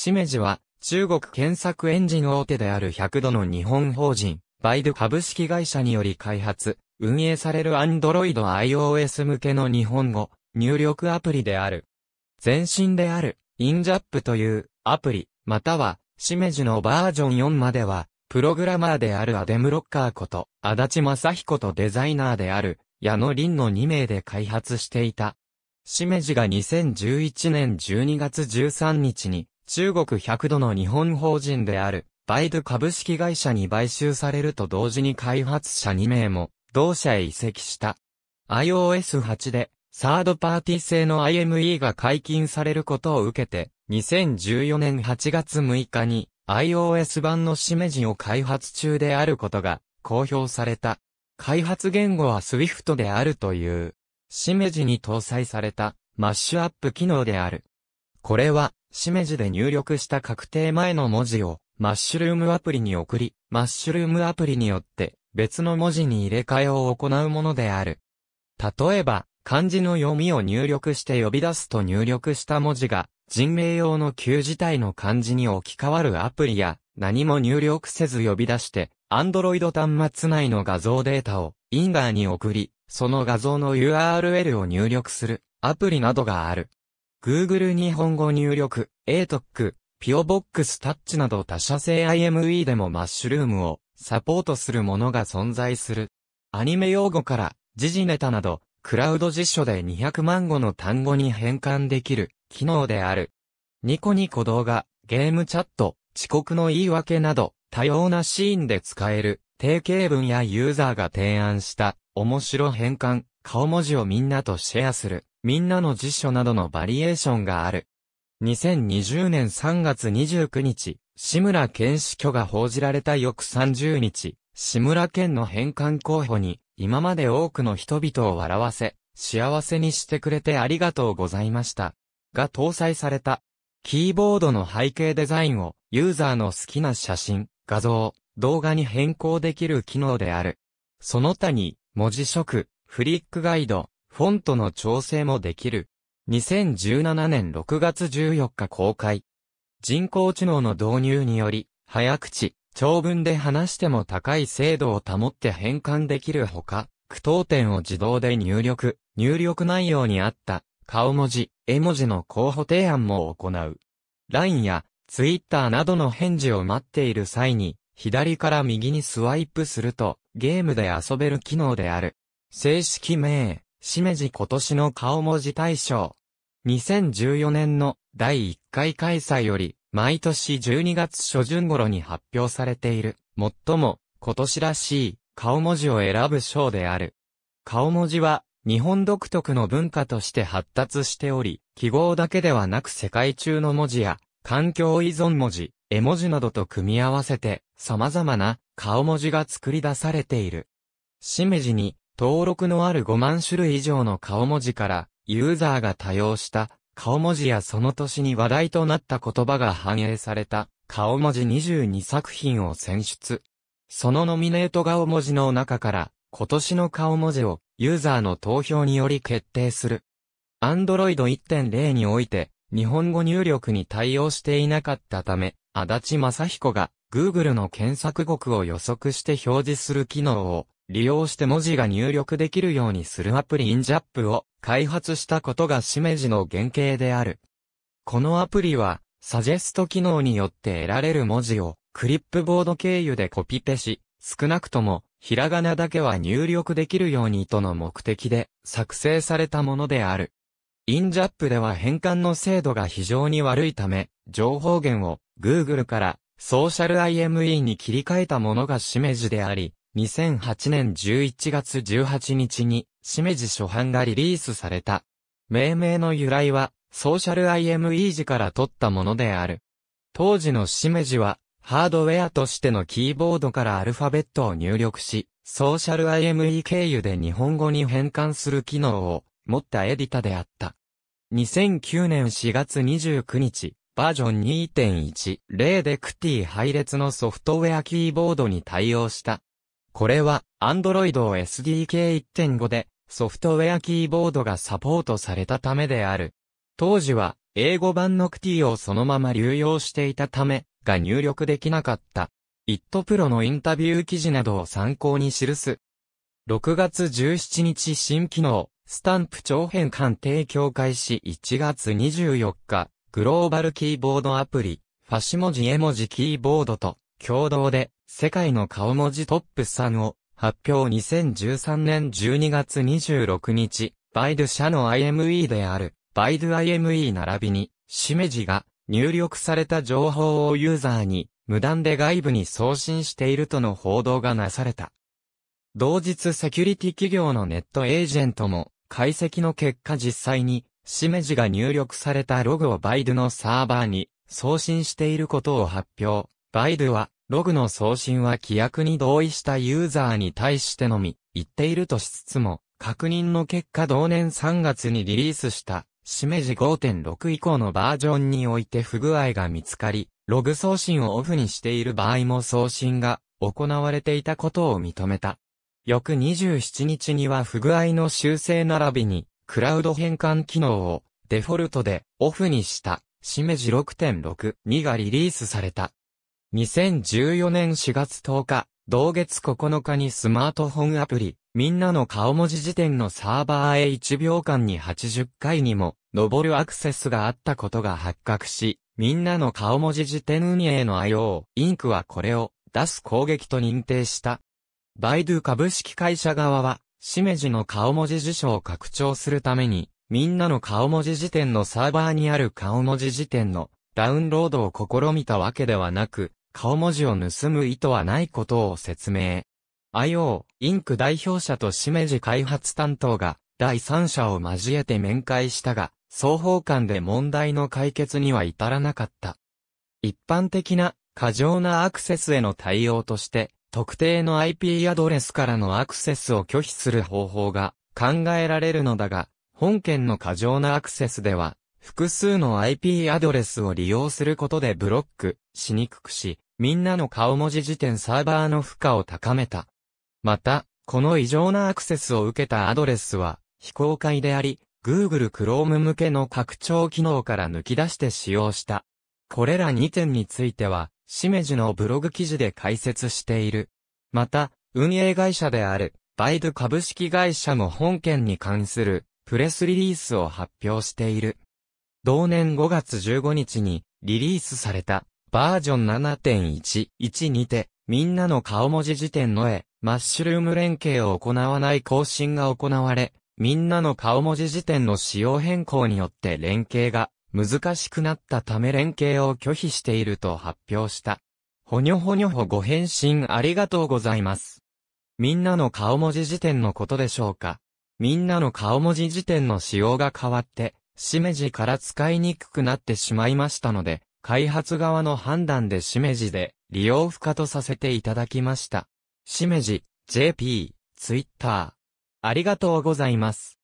しめじは、中国検索エンジン大手である100度の日本法人、バイド株式会社により開発、運営される Android iOS 向けの日本語、入力アプリである。前身である、インジャップというアプリ、または、しめじのバージョン4までは、プログラマーであるアデムロッカーこと、足立正彦とデザイナーである、矢野林の2名で開発していた。しめじが2011年12月13日に、中国100度の日本法人である、バイド株式会社に買収されると同時に開発者2名も、同社へ移籍した。iOS8 で、サードパーティー製の IME が解禁されることを受けて、2014年8月6日に iOS 版のしめじを開発中であることが公表された。開発言語は Swift であるという、しめじに搭載されたマッシュアップ機能である。これはしめじで入力した確定前の文字を、マッシュルームアプリに送り、マッシュルームアプリによって、別の文字に入れ替えを行うものである。例えば、漢字の読みを入力して呼び出すと入力した文字が、人名用の旧字体の漢字に置き換わるアプリや、何も入力せず呼び出して、Android 端末内の画像データを、インダーに送り、その画像の URL を入力する、アプリなどがある。Google 日本語入力、ATOC、PioBox タッチなど他社製 IME でもマッシュルームをサポートするものが存在する。アニメ用語から、時事ネタなど、クラウド辞書で200万語の単語に変換できる機能である。ニコニコ動画、ゲームチャット、遅刻の言い訳など、多様なシーンで使える、定型文やユーザーが提案した、面白変換、顔文字をみんなとシェアする。みんなの辞書などのバリエーションがある。2020年3月29日、志村県死去が報じられた翌30日、志村県の返還候補に、今まで多くの人々を笑わせ、幸せにしてくれてありがとうございました。が搭載された。キーボードの背景デザインを、ユーザーの好きな写真、画像、動画に変更できる機能である。その他に、文字色、フリックガイド、フォントの調整もできる。2017年6月14日公開。人工知能の導入により、早口、長文で話しても高い精度を保って変換できるほか、句読点を自動で入力、入力内容に合った、顔文字、絵文字の候補提案も行う。LINE や Twitter などの返事を待っている際に、左から右にスワイプすると、ゲームで遊べる機能である。正式名。しめじ今年の顔文字大賞。2014年の第1回開催より、毎年12月初旬頃に発表されている、最も今年らしい顔文字を選ぶ賞である。顔文字は日本独特の文化として発達しており、記号だけではなく世界中の文字や環境依存文字、絵文字などと組み合わせて様々な顔文字が作り出されている。しめじに登録のある5万種類以上の顔文字から、ユーザーが多用した顔文字やその年に話題となった言葉が反映された顔文字22作品を選出。そのノミネート顔文字の中から今年の顔文字をユーザーの投票により決定する。Android 1.0において日本語入力に対応していなかったため、足立正彦が Google の検索語句を予測して表示する機能を利用して文字が入力できるようにするアプリインジャップを開発したことがしめじの原型である。このアプリは、サジェスト機能によって得られる文字をクリップボード経由でコピペし、少なくとも、ひらがなだけは入力できるようにとの目的で作成されたものである。インジャップでは変換の精度が非常に悪いため、情報源を Google からソーシャル IME に切り替えたものがしめじであり、2008年11月18日に、しめじ初版がリリースされた。命名の由来は、ソーシャル IME 時から取ったものである。当時のしめじは、ハードウェアとしてのキーボードからアルファベットを入力し、ソーシャル IME 経由で日本語に変換する機能を持ったエディタであった。2009年4月29日、バージョン2.10でクティ配列のソフトウェアキーボードに対応した。これは Android を SDK1.5 でソフトウェアキーボードがサポートされたためである。当時は英語版の Qt をそのまま流用していたためが入力できなかった。itpro のインタビュー記事などを参考に記す。6月17日新機能、スタンプ長編鑑定協会し1月24日、グローバルキーボードアプリ、ファシ文字絵文字キーボードと共同で世界の顔文字トップ3を発表2013年12月26日、バイド社の IME である、バイド IME 並びに、しめじが入力された情報をユーザーに無断で外部に送信しているとの報道がなされた。同日セキュリティ企業のネットエージェントも解析の結果実際にしめじが入力されたログをバイドのサーバーに送信していることを発表。バイドはログの送信は規約に同意したユーザーに対してのみ、言っているとしつつも、確認の結果同年3月にリリースした、しめじ5.6以降のバージョンにおいて不具合が見つかり、ログ送信をオフにしている場合も送信が行われていたことを認めた。翌27日には不具合の修正並びに、クラウド変換機能をデフォルトでオフにした、しめじ6.62がリリースされた。2014年4月10日、同月9日にスマートフォンアプリ、みんなの顔文字辞典のサーバーへ1秒間に80回にも、上るアクセスがあったことが発覚し、みんなの顔文字辞典運営の IO、インクはこれを、出す攻撃と認定した。バイドゥ株式会社側は、しめじの顔文字辞書を拡張するために、みんなの顔文字辞典のサーバーにある顔文字辞典のダウンロードを試みたわけではなく、顔文字を盗む意図はないことを説明。IO、インク代表者としめじ開発担当が、第三者を交えて面会したが、双方間で問題の解決には至らなかった。一般的な、過剰なアクセスへの対応として、特定の IP アドレスからのアクセスを拒否する方法が考えられるのだが、本件の過剰なアクセスでは、複数の IP アドレスを利用することでブロックしにくくし、みんなの顔文字辞典サーバーの負荷を高めた。また、この異常なアクセスを受けたアドレスは非公開であり、Google Chrome 向けの拡張機能から抜き出して使用した。これら2点については、しめじのブログ記事で解説している。また、運営会社である、バイド株式会社も本件に関する、プレスリリースを発表している。同年5月15日にリリースされたバージョン7.11にて、みんなの顔文字辞典の絵、マッシュルーム連携を行わない更新が行われ、みんなの顔文字辞典の仕様変更によって連携が難しくなったため連携を拒否していると発表した。ほにょほにょほご返信ありがとうございます。みんなの顔文字辞典のことでしょうかみんなの顔文字辞典の仕様が変わって、しめじから使いにくくなってしまいましたので、開発側の判断でしめじで利用不可とさせていただきました。しめじ、JP、Twitter。ありがとうございます。